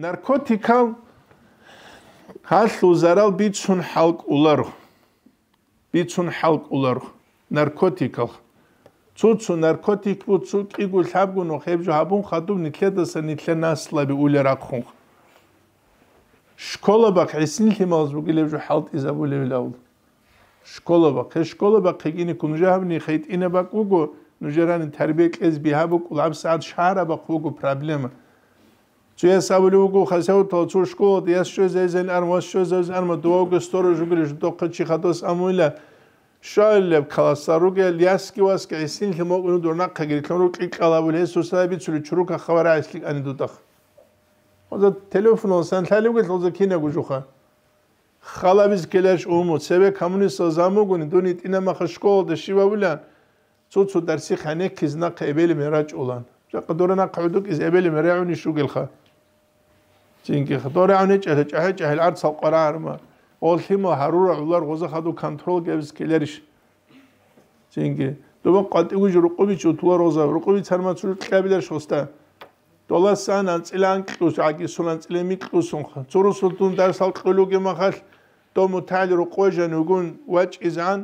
ნარკოტიკალ ხალხ უზარალ ბიცუნ ხალკ ულარ ბიცუნ ხალკ ულარ ნარკოტიკალ ცუცუ ნარკოტიკ ბუცუ კიგუ ლაბგუნო ხებჟა ჰაბუნ ხადუ ნიქლედასა ნიქლენასლაბი ულერაკხუ შკოლობა ხესინი ხიმალზუ გილებჟა ხალტ იზაბულევლავ შკოლობა ხე შკოლობა ხეკინი კუნჟაბნი ხეიტინება კუგუ ნუჟერანი თარბიე კეზ ბიჰაბუ კულაბსად შარაბა ხუგუ პრობლემა ჩვენ საბლუგო ხასეო თოცუშკო დიას შეზეზენ არ მოშეზეზენ არ მოდოგ სტოროჟუგრიშ დოყჩი ხათოს ამულა შალე კალასარუგე ლიასკივას კესინ ხმოგნუ დორნაქ ხაგირთლო რო ყიყალავილ ეს სოსაები ცული ჩრუკა ხავარა ისლი ანი დოთახ ოზა ტელეფონო სან ხალიუგე ოზა კინე გუჟუხა ხალავის გელაშ უმო ცებე კომუნისტო ზამუგუნი დუნი ტინამახა შკოლდე შივავილან ცუცუ დარსი ხანე ქიზნა ყებელი მერაჭულან ჯა ყდორნა ყვდუკ ის ებელი მერაუნი შუგელხა ჯინკი ხტორე ანე ჭეთე ჭაჰე ჭაჰე არ საყარა არ მა ოლთიმო ჰარურა ულარ ღოზა ხადო კონტროლ გევს კილერიშ ჯინკი დუბა ყატიგუ ჯურყუბი ჩუთვა როზა როყუბი წარმაცული ტყები და შოსტა დოლასან ანწილან ყუს აგისულან წილე მიყუსონ ხა ცურუსულთუნ დასალ ყილუ გემახალ დომო თალი როყუჟან უგუნ ვაჭიზან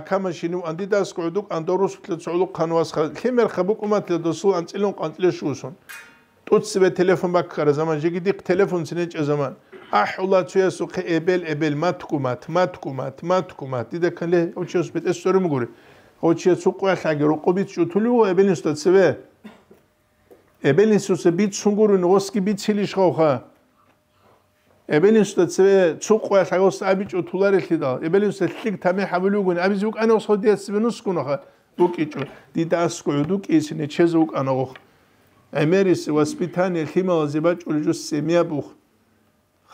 აკამაშინუ ანდიდას ყუდუ კანდორუსულთ ცულუ ქანვას ხა ხიმერ ხა ბუკუმათ და დოსულ ანწილონ ყანწილე შუსონ ჭუც ვე ტელეფონ ბაქარა ზამან ჯი გიდი ტელეფონ წინე ჭე ზამან აჰულა ჩია სუ ხე ებელ ებელ მათკუმათ მათკუმათ მათკუმათ დიდა ქალე ოჩიოს მეტე სორი მგური ოჩიოს უყვა ხაგი როყობიც ჭუთული ვე ებელის და ცვე ებელის უსე ბიც სუნგური ნოსკი ბიცილი შხო ხა ებელის და ცვე ცუყვა ხაგი სამი ჭუთულარი ხიდა ებელის ეთლიკ თამე ჰავლი უგუნ აბი ზუკ ანა სოდიას ვენუს კუნო ხა დუკი ჭუ დიდა სკო დუკი ისინი ჩეზუკ ანა ხო ემერის ოსპიტანი ხიმალაზე ბაჭულიჯო სემია ბუხ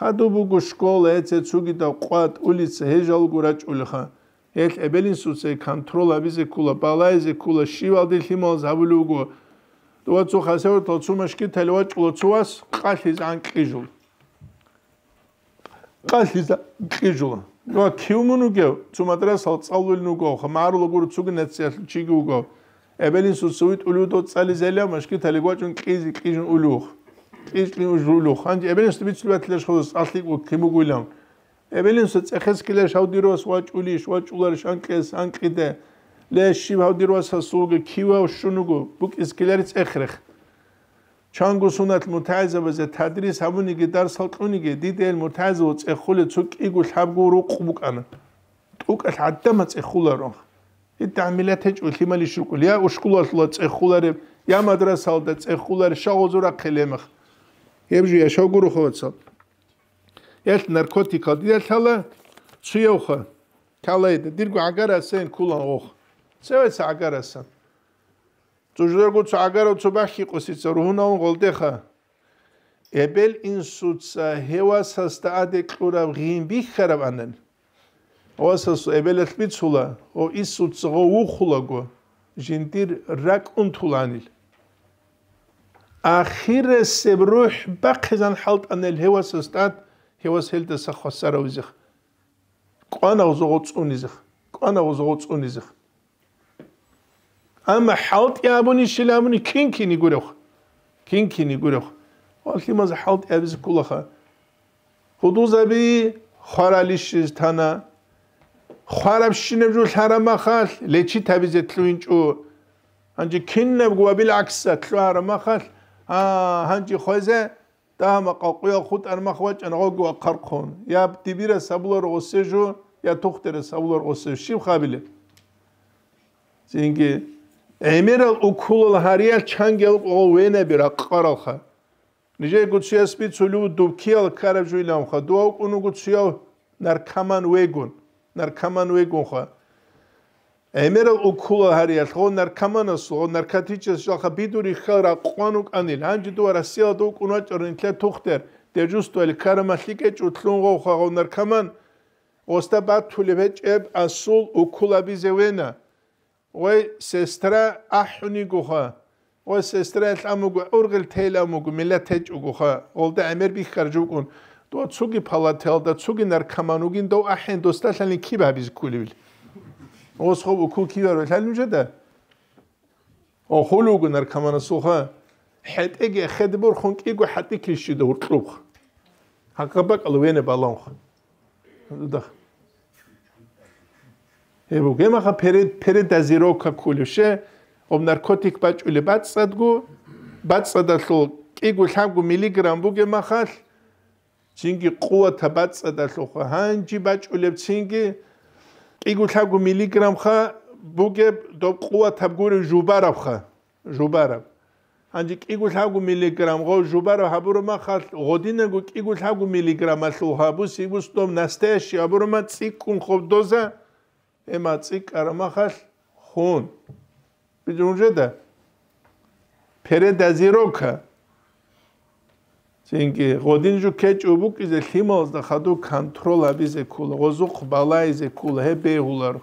ხადუბუგუ სკოლა ეცე ცუგი და ყვატ ულიც ჰეჟალგურაჭული ხა ეხ ებელინსუცე კონტროლავიზე ქულა პალაიზე ქულა შივალდი ხიმალაზე აბულუგუ დოაცო ხასერ თოცუმაშკი თელვა ჭლოცუას ყაშის ან ყიჟულ ყაშის ან ყიჟულ ნო ქიუმუნუგე თუმადრა სალწავლინუგო ხმარულუგურ ცუგნეცე ჩიგუგო ებელის უსუვით ულუდო წალიზელია მაშკი თალიგვაჭუნ ყიზი ყიჟუნ ულუხ ყიზლიუ ჟულუ ხანჯი ებელის თვითლებათლეშ ხოს სასლიკუ ქიმუგვილამ ებელის წეხესკილე შავდირო სვაჭული შვაჭულარ შანკეს ანკიდე ლეში ვავდირო სასულგი ქივავ შუნუგუ ბუკისკილერი წეხრეხ ჩანგუ სუნათ მუთაიზაბაზე თადრის ამუნიგი დარსალყუნიგი დიდელ მუთაიზო წეხული ცუკიგუ ლაბგურუ ყუბკანა ტუკალ ადამა წეხულა რო ხო დამილათე ჭული მალი შუკული ა უშკულასლა წეხულარე ямадрасал და წეხულარე შაღოზურა ხელემხ ებჟია შაგურო ხოცო ეს ნარკოტიკა დიალთალა ცუეხა თალაიდა დირგა აგარასენ კულა ოხ წევეც აგარასან ძუჟერგო ც აგაროცო ბახი ყოსიც რუნა უღოლდეხა ებელ ინსუცა ჰევასას და ადეკურა ღიმბი ხარავანენ ოასას ებელეხმიცულა ო ის უცღო უხლაგო ჟინტირ რაკუნთულანილ ახირე სებრუჰ ბაქიზან ჰალტანელ ჰევასას დათ ჰევას ჰელდა სახოსარავიზი ყანა უზღო წუნიზი ყანა უზღო წუნიზი ამა ჰალტ იაბუნი შილამუნი კინკინი გურხ კინკინი გურხ ოლი მაზ ჰალტ ებიზ კულახა ხუდუზები ხარალიშ თანა ხარაბშინებულ ჰარამახალ ლეჩი თავიზე თლუინჭუ ანჯი ქინნებგვა ბილაქსა თლარამახალ ა ანჯი ხოზე დაამა ყოყია ხუტარ მახვაჭან ღოგვა ხარხონ ია ტიბირა საბულარ ოსეჟო ია თოხტერა საბულარ ოსე შიხაბილე ზინგი ემერალ უკულულ ჰარია ჩანგელ ყო ვენებირა ყყარალხა ნიჟე გუციასპი ცულუ დუბქიალ ქარაბჟილამხა დუა უკუნუ გუციალ ნარკამან ვეგონ ნარკომანოე გონხა ემერო უკულა ჰარიას ხო ნარკომანოს ხო ნარკატიჩეს ხა ბიდური ხარა ყვანო კანი ლანჯდო არა სიადო უკუნა ჭორინ თლე თუხტერ დეჯუსტო ელ კარმასიკე ჭუთლუნ ხო ხა ნარკომან ოსტაბა თულებეჭებ ასულ უკულაბი ზევენა ვე სესტრა აჰუნი გოხა ვე სესტრა ლამუგ ურგილ თელამუგ მილათეჭუ გოხა ოლდა ამერ ბიხარჯუკუნ то цуги палател да цуги наркоманугин до ахен доста шани кибабиз кулибил ос хоб уку кибар шалимжа да о хулуг наркомана суха хет эге хедбур хун киго хати киши до уртлуг хакаба калвене балан хан да эбу гема ха пере пере дазиро ка кулише об наркотик бачули бацадгу бацада шул киго хамгу миллиграмбу гема хаш წინგი ყუათა ბაცადა ხო ჰანჯი ბაჭულებ წინგი იგულთაგუ მილიგრამ ხა ბუგებ და ყუათა გური ჟუბარავ ხა ჟუბარავ ანჯი იგულთაგუ მილიგრამ ხო ჟუბარავ ჰაბურმა ხა ღოდინეგუ იგულთაგუ მილიგრამ ახუ სიბუსტომ ნასტეში აბურმა ციკუნ ხო დოზა ემა ციკარმა ხა ხონ ბიჯუნჯედა ფერენ დაზიროკა Çünkü godincu keç ubuk ize himoz da hadu kontrol bize kula, gozuk bala ize kula, hep ehular.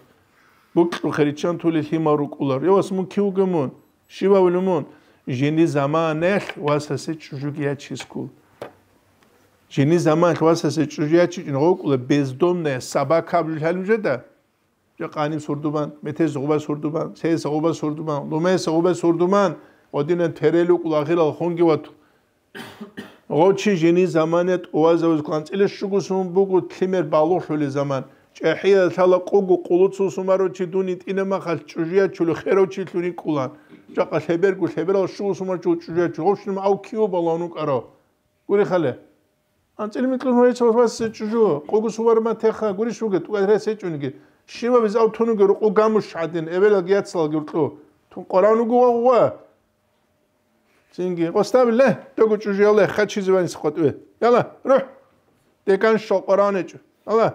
Bu kırıçan tuli himaruk ular. Ya Yavas mu ki ugumun, şiva ulumun, jeni zaman el vasası çocuk ya kul, Jeni zaman el vasası çocuk ya çizkul, bezdom ne? sabah kabul halüce de. Ya kanim sorduman, mete zoba sorduman, sey zoba sorduman, lume zoba sorduman, odinen tereluk ulahil al hongi vatu. ღოჩი ჟინი ზამანეთ ოაზავის კანწილეს შუგუსუმ ბუგუ თიმერ ბალოხული ზამან ჭეჰია თალა ყუგუ ყულუცუს უმაროჩი დუნი ტინემა ხალ ჭუჟია ჩული ხეროჩი თუნი კულან ჭაყა ჰებერგუ ჰებერალ შუგუს უმაროჩი ჭუჟია ჭოშნი აუ ქიო ბალონუ ყარო გური ხალე ანწილი მიკლი მოიცავს მას ჭუჟო ყუგუს უმარმა თეხა გური შუგე თუ ეს ეჭუნიგი შიმა ვიზავ თუნი გურ ყუ გამუშადენ ეველა გიაცალ გურ თუ თუ ყორანუ გუღა გუღა სინგი ოსტავლე დოგუჭუჟელე ხაჩიზვანის ხოტვე ალა რო დეკან შოყრანეჭ ალა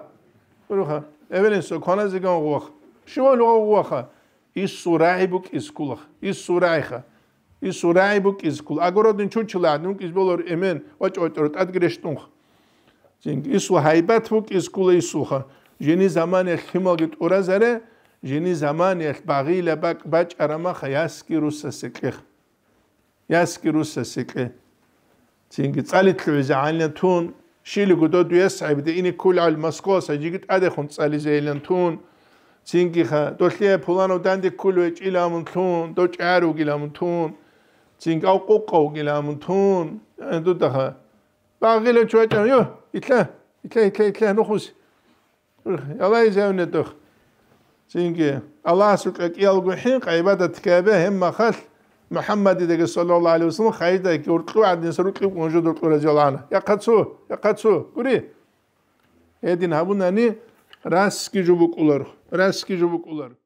როხა ევენეს ოქანაზე განღოხ შემოლ როღოხა ის სურაიბუკ ისკულხ ის სურაიხა ის სურაიბუკ ისკულ აგროდინ ჩუჩლანუ ისბოლორ ემენ ოჭოჭო ტადგრეშტუნხ სინგი ის ვაიბათუკ ისკულე ისუხა ჟენი ზამანე ხიმოგი ტურაზარე ჟენი ზამანე ბაღილა ბაჭარამა ხიასკი რუსასე კეხ ياس كيروس سيكي تينغ цалит лвезаалян тун шили гудод ясаб дини кул ал маскос аджигит аде хун цали зелян тун тинги ха дотлие пулану данди кул веч иламун тун доч ару гиламун тун тинг ау кокоу гиламун тун энду таха багыл чуача ю итле итле итле итле нохус алай зевне тох тинги алла сука киалгу хин кайбада ткебе хем махал محمد دیگه صلی الله علیه و سلم خرید که ورقو عدن سرقو اونجا درقو رضی الله عنه یا قدسو یا قدسو گوری ایدین هبون نانی راست کی جبوک اولارو راست کی جبوک اولارو